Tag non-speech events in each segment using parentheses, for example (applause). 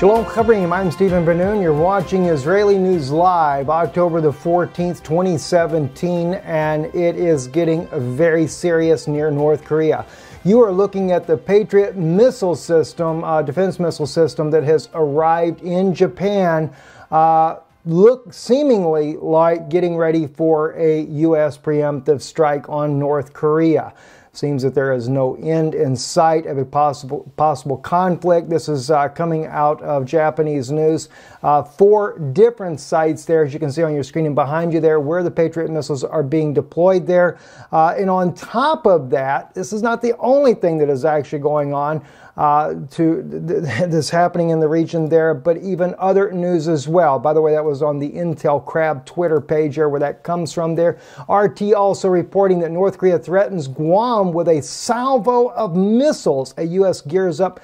Shalom Chavrim, I'm Stephen Benoon. You're watching Israeli News Live, October the 14th, 2017, and it is getting very serious near North Korea. You are looking at the Patriot missile system, uh, defense missile system that has arrived in Japan. Uh, look seemingly like getting ready for a U.S. preemptive strike on North Korea. Seems that there is no end in sight of a possible possible conflict. This is uh, coming out of Japanese news. Uh, four different sites there, as you can see on your screen and behind you there, where the Patriot missiles are being deployed there. Uh, and on top of that, this is not the only thing that is actually going on. Uh, to (laughs) this happening in the region there, but even other news as well. By the way, that was on the Intel Crab Twitter page here, where that comes from there. RT also reporting that North Korea threatens Guam with a salvo of missiles. A U.S. gears up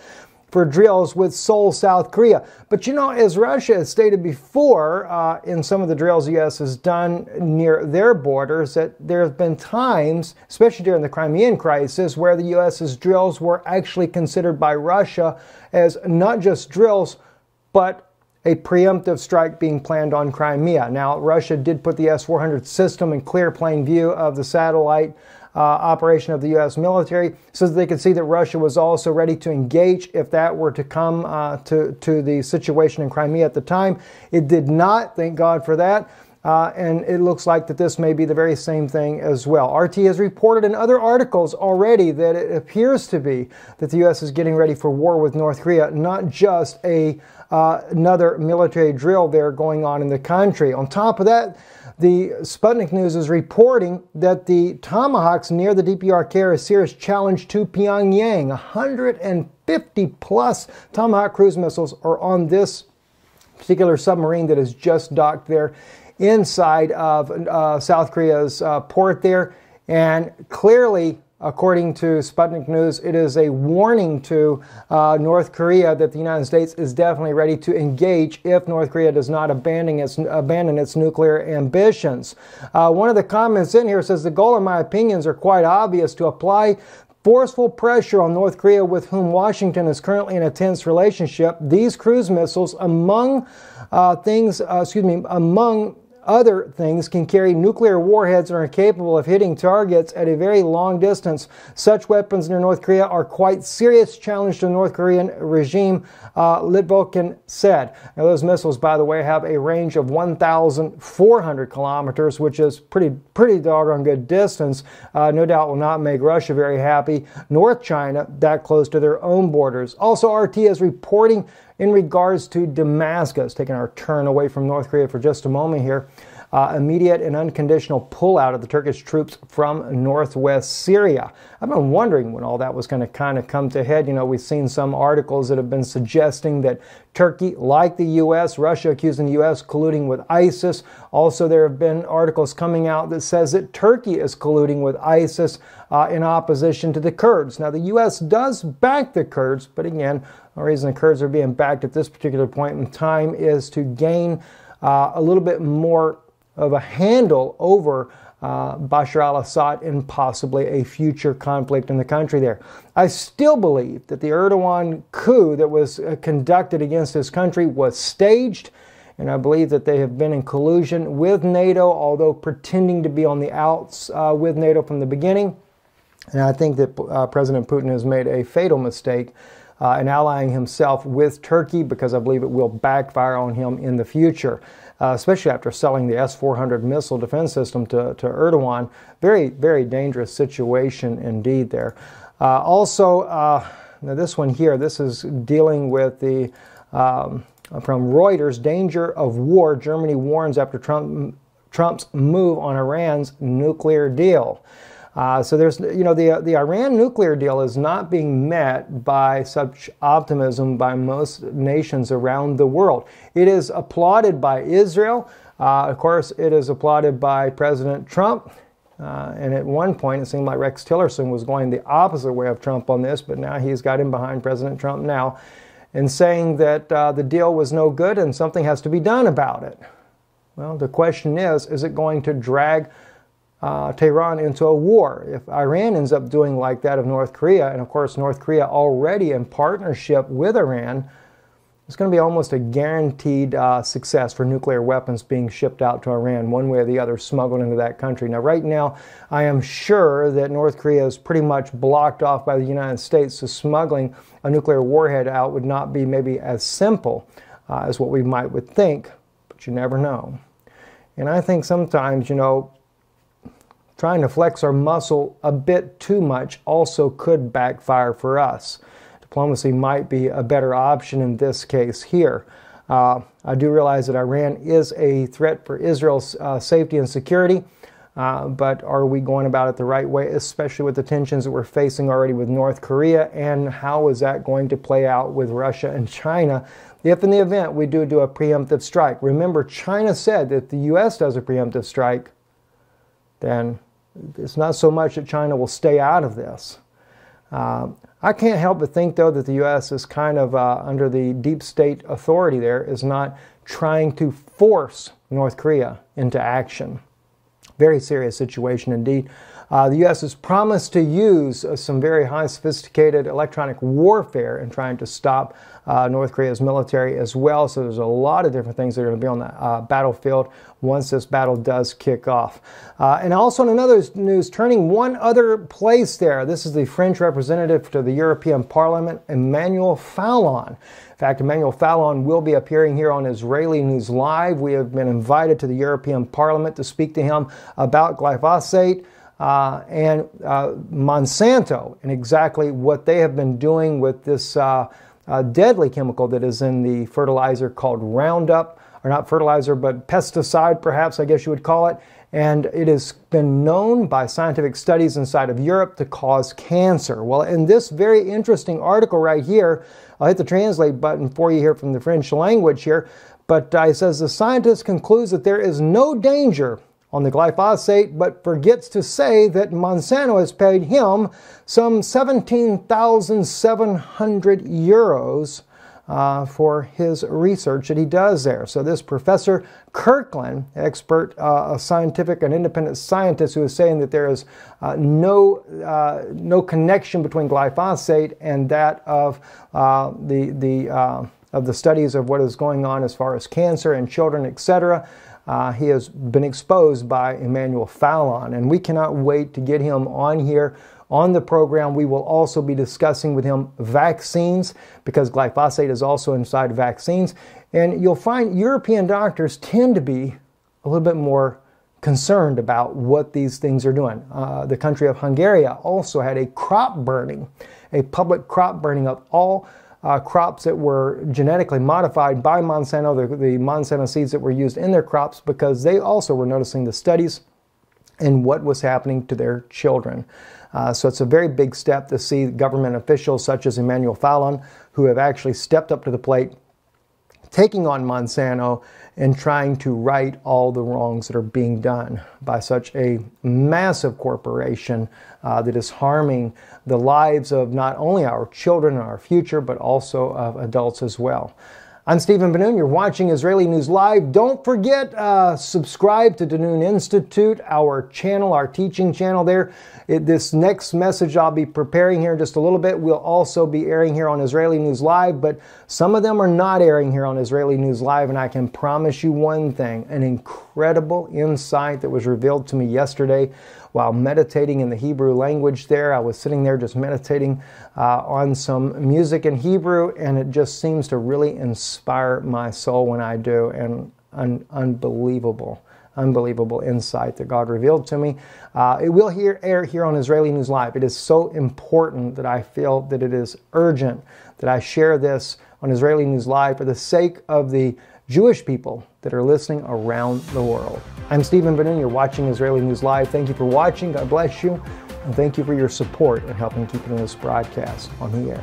for drills with Seoul, South Korea. But you know, as Russia has stated before uh, in some of the drills the U.S. has done near their borders, that there have been times, especially during the Crimean crisis, where the U.S.'s drills were actually considered by Russia as not just drills, but a preemptive strike being planned on Crimea. Now, Russia did put the S 400 system in clear plain view of the satellite uh, operation of the U.S. military so that they could see that Russia was also ready to engage if that were to come uh, to, to the situation in Crimea at the time. It did not, thank God for that. Uh, and it looks like that this may be the very same thing as well. RT has reported in other articles already that it appears to be that the U.S. is getting ready for war with North Korea, not just a uh, another military drill there going on in the country. On top of that, the Sputnik News is reporting that the Tomahawks near the DPRK are a serious challenge to Pyongyang. 150 plus Tomahawk cruise missiles are on this particular submarine that is just docked there inside of uh, South Korea's uh, port there. And clearly, according to Sputnik News, it is a warning to uh, North Korea that the United States is definitely ready to engage if North Korea does not abandon its, abandon its nuclear ambitions. Uh, one of the comments in here says the goal, in my opinions, are quite obvious to apply Forceful pressure on North Korea, with whom Washington is currently in a tense relationship. These cruise missiles, among uh, things, uh, excuse me, among other things can carry nuclear warheads and are capable of hitting targets at a very long distance. Such weapons near North Korea are quite serious challenge to the North Korean regime, uh, Litvokin said. Now, those missiles, by the way, have a range of 1,400 kilometers, which is pretty pretty doggone good distance. Uh, no doubt will not make Russia very happy. North China that close to their own borders. Also, RT is reporting in regards to Damascus, taking our turn away from North Korea for just a moment here, uh, immediate and unconditional pullout of the Turkish troops from northwest Syria. I've been wondering when all that was going to kind of come to head. You know, we've seen some articles that have been suggesting that Turkey, like the U.S., Russia accusing the U.S. colluding with ISIS. Also, there have been articles coming out that says that Turkey is colluding with ISIS uh, in opposition to the Kurds. Now, the U.S. does back the Kurds, but again, the reason the Kurds are being backed at this particular point in time is to gain uh, a little bit more of a handle over uh, Bashar al Assad and possibly a future conflict in the country there. I still believe that the Erdogan coup that was uh, conducted against this country was staged, and I believe that they have been in collusion with NATO, although pretending to be on the outs uh, with NATO from the beginning. And I think that uh, President Putin has made a fatal mistake uh, and allying himself with Turkey because I believe it will backfire on him in the future, uh, especially after selling the S 400 missile defense system to, to Erdogan. Very, very dangerous situation indeed there. Uh, also, uh, now this one here, this is dealing with the. Um, from Reuters, danger of war. Germany warns after Trump Trump's move on Iran's nuclear deal. Uh, so there's, you know, the, the Iran nuclear deal is not being met by such optimism by most nations around the world. It is applauded by Israel. Uh, of course, it is applauded by President Trump. Uh, and at one point, it seemed like Rex Tillerson was going the opposite way of Trump on this, but now he's got him behind President Trump now and saying that uh, the deal was no good and something has to be done about it. Well, the question is is it going to drag uh, Tehran into a war. If Iran ends up doing like that of North Korea, and of course, North Korea already in partnership with Iran, it's going to be almost a guaranteed uh, success for nuclear weapons being shipped out to Iran, one way or the other, smuggled into that country. Now, right now, I am sure that North Korea is pretty much blocked off by the United States, so smuggling a nuclear warhead out would not be maybe as simple uh, as what we might would think, but you never know. And I think sometimes, you know, Trying to flex our muscle a bit too much also could backfire for us. Diplomacy might be a better option in this case here. Uh, I do realize that Iran is a threat for Israel's uh, safety and security, uh, but are we going about it the right way, especially with the tensions that we're facing already with North Korea? And how is that going to play out with Russia and China if, in the event, we do do a preemptive strike? Remember, China said that the U.S. does a preemptive strike, then it's not so much that China will stay out of this. Uh, I can't help but think, though, that the U.S. is kind of uh, under the deep state authority there, is not trying to force North Korea into action. Very serious situation indeed. Uh, the U.S. has promised to use uh, some very high sophisticated electronic warfare in trying to stop uh, North Korea's military as well. So there's a lot of different things that are going to be on the uh, battlefield once this battle does kick off. Uh, and also in another news, turning one other place there, this is the French representative to the European Parliament, Emmanuel Fallon. In fact, Emmanuel Fallon will be appearing here on Israeli News Live. We have been invited to the European Parliament to speak to him about glyphosate uh, and uh, Monsanto and exactly what they have been doing with this uh, uh, deadly chemical that is in the fertilizer called Roundup, or not fertilizer, but pesticide, perhaps, I guess you would call it. And it has been known by scientific studies inside of Europe to cause cancer. Well, in this very interesting article right here, I'll hit the translate button for you here from the French language here. But uh, says the scientist concludes that there is no danger on the glyphosate, but forgets to say that Monsanto has paid him some 17,700 euros uh, for his research that he does there. So this Professor Kirkland, expert, uh, a scientific and independent scientist who is saying that there is uh, no, uh, no connection between glyphosate and that of uh, the, the, uh, of the studies of what is going on as far as cancer and children, etc. Uh, he has been exposed by Emmanuel Fallon, and we cannot wait to get him on here. On the program, we will also be discussing with him vaccines because glyphosate is also inside vaccines. And you'll find European doctors tend to be a little bit more concerned about what these things are doing. Uh, the country of Hungary also had a crop burning, a public crop burning of all uh, crops that were genetically modified by Monsanto, the, the Monsanto seeds that were used in their crops, because they also were noticing the studies and what was happening to their children. Uh, so it's a very big step to see government officials such as Emmanuel Fallon, who have actually stepped up to the plate taking on Monsanto and trying to right all the wrongs that are being done by such a massive corporation uh, that is harming the lives of not only our children and our future, but also of adults as well. I'm Stephen Benoon. You're watching Israeli News Live. Don't forget, uh, subscribe to Danoon Institute, our channel, our teaching channel there. It, this next message I'll be preparing here in just a little bit will also be airing here on Israeli News Live, but some of them are not airing here on Israeli News Live, and I can promise you one thing an incredible insight that was revealed to me yesterday while meditating in the Hebrew language there. I was sitting there just meditating uh, on some music in Hebrew, and it just seems to really inspire my soul when I do, and un- unbelievable unbelievable insight that God revealed to me. Uh, it will hear, air here on Israeli News Live. It is so important that I feel that it is urgent that I share this on Israeli News Live for the sake of the Jewish people that are listening around the world. I'm Stephen Benin. You're watching Israeli News Live. Thank you for watching. God bless you. And thank you for your support in helping keeping this broadcast on the air.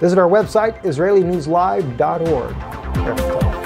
Visit our website, israelinewslive.org.